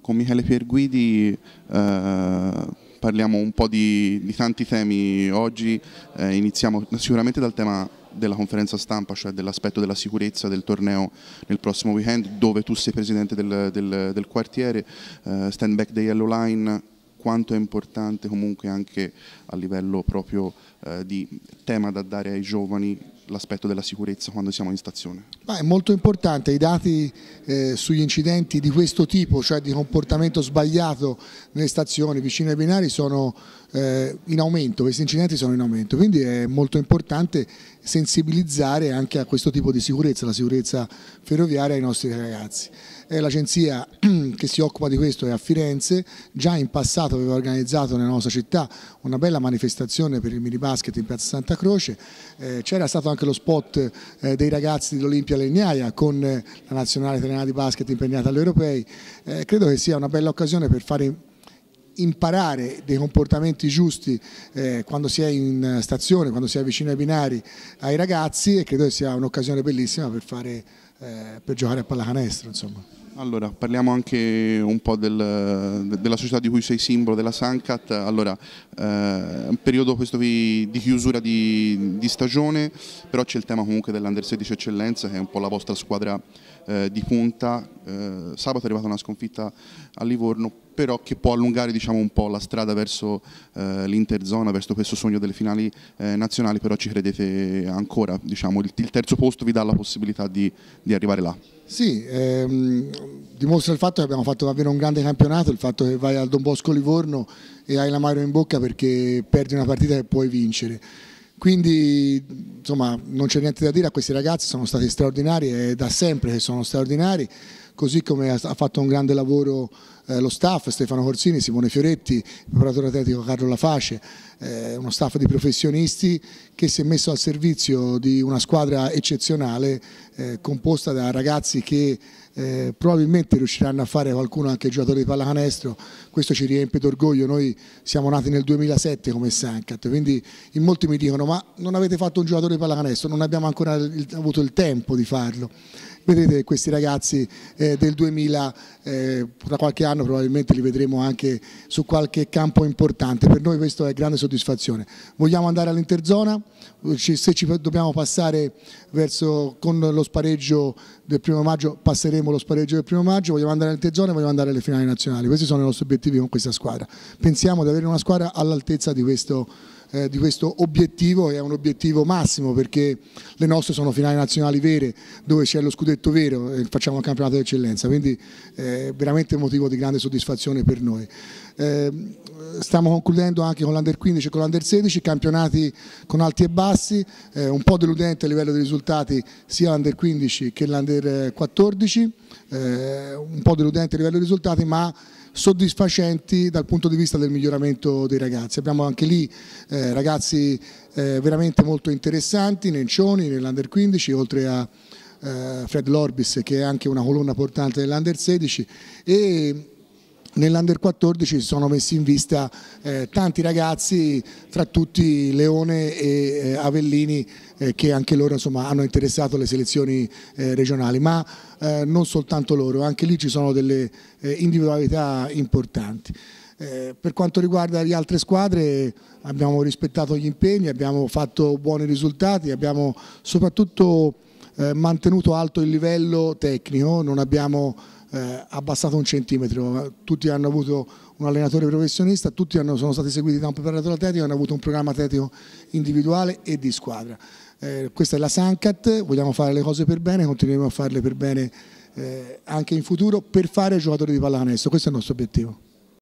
Con Michele Pierguidi eh, parliamo un po' di, di tanti temi oggi, eh, iniziamo sicuramente dal tema della conferenza stampa, cioè dell'aspetto della sicurezza del torneo nel prossimo weekend, dove tu sei presidente del, del, del quartiere, eh, stand back dei Yellow Line, quanto è importante comunque anche a livello proprio eh, di tema da dare ai giovani l'aspetto della sicurezza quando siamo in stazione? Ma è molto importante, i dati eh, sugli incidenti di questo tipo, cioè di comportamento sbagliato nelle stazioni vicino ai binari sono eh, in aumento, questi incidenti sono in aumento, quindi è molto importante sensibilizzare anche a questo tipo di sicurezza, la sicurezza ferroviaria ai nostri ragazzi l'agenzia che si occupa di questo è a Firenze, già in passato aveva organizzato nella nostra città una bella manifestazione per il mini basket in piazza Santa Croce, eh, c'era stato anche lo spot eh, dei ragazzi dell'Olimpia Legnaia con eh, la nazionale italiana di basket impegnata agli europei, credo che sia una bella occasione per fare imparare dei comportamenti giusti eh, quando si è in stazione, quando si è vicino ai binari ai ragazzi e credo che sia un'occasione bellissima per fare eh, per giocare a pallacanestro. Insomma. Allora, parliamo anche un po' del, della società di cui sei simbolo, della Sancat. Allora, eh, un periodo di, di chiusura di, di, stagione, però c'è il tema comunque dell'Under 16 Eccellenza, che è un po' la vostra squadra eh, di punta. Eh, sabato è arrivata una sconfitta a Livorno, però che può allungare diciamo, un po' la strada verso eh, l'interzona, verso questo sogno delle finali eh, nazionali, però ci credete ancora, diciamo, il, il, terzo posto vi dà la possibilità di, di arrivare là. Sì, ehm, dimostra il fatto che abbiamo fatto davvero un grande campionato, il fatto che vai al Don Bosco Livorno e hai la Mario in bocca perché perdi una partita che puoi vincere. Quindi insomma non c'è niente da dire a questi ragazzi, sono stati straordinari, è da sempre che sono straordinari, così come ha fatto un grande lavoro eh, lo staff, Stefano Corsini, Simone Fioretti, il preparatore atletico Carlo Laface, eh, uno staff di professionisti che si è messo al servizio di una squadra eccezionale eh, composta da ragazzi che eh, probabilmente riusciranno a fare qualcuno anche giocatore di pallacanestro, questo ci riempie d'orgoglio, noi siamo nati nel 2007 come Sancat, quindi in molti mi dicono ma non avete fatto un giocatore di pallacanestro, non abbiamo ancora il, avuto il tempo di farlo, vedete questi ragazzi eh, eh, del 2000, eh, tra qualche anno probabilmente li vedremo anche su qualche campo importante, per noi questo è grande soddisfazione. Vogliamo andare all'interzona, se ci dobbiamo passare verso, con lo spareggio del primo maggio passeremo lo spareggio del primo maggio, vogliamo andare all'interzona e vogliamo andare alle finali nazionali, questi sono i nostri obiettivi con questa squadra. Pensiamo di avere una squadra all'altezza di questo eh, di questo obiettivo, e è un obiettivo massimo perché le nostre sono finali nazionali vere, dove c'è lo scudetto vero e eh, facciamo il campionato d'eccellenza, quindi è eh, veramente un motivo di grande soddisfazione per noi. Ehm, stiamo concludendo anche con l'Under 15 e con l'Under 16, campionati con alti e bassi, un po' deludente a livello dei risultati sia l'Under 15 che l'Under 14, un po' deludente a livello dei risultati ma soddisfacenti dal punto di vista del miglioramento dei ragazzi. Abbiamo anche lì eh, ragazzi eh, veramente molto interessanti, Nencioni nell'Under 15, oltre a eh, Fred Lorbis che è anche una colonna portante dell'Under 16 e Nell'Under 14 si sono messi in vista eh, tanti ragazzi, tra tutti Leone e eh, Avellini, eh, che anche loro insomma, hanno interessato le selezioni eh, regionali, ma eh, non soltanto loro, anche lì ci sono delle eh, individualità importanti. Eh, per quanto riguarda le altre squadre abbiamo rispettato gli impegni, abbiamo fatto buoni risultati, abbiamo soprattutto eh, mantenuto alto il livello tecnico, non abbiamo eh, abbassato un centimetro, tutti hanno avuto un allenatore professionista, tutti hanno, sono stati seguiti da un preparatore atletico, hanno avuto un programma atletico individuale e di squadra. Eh, questa è la Sancat, vogliamo fare le cose per bene, continueremo a farle per bene eh, anche in futuro per fare giocatori di pallacanestro, questo è il nostro obiettivo.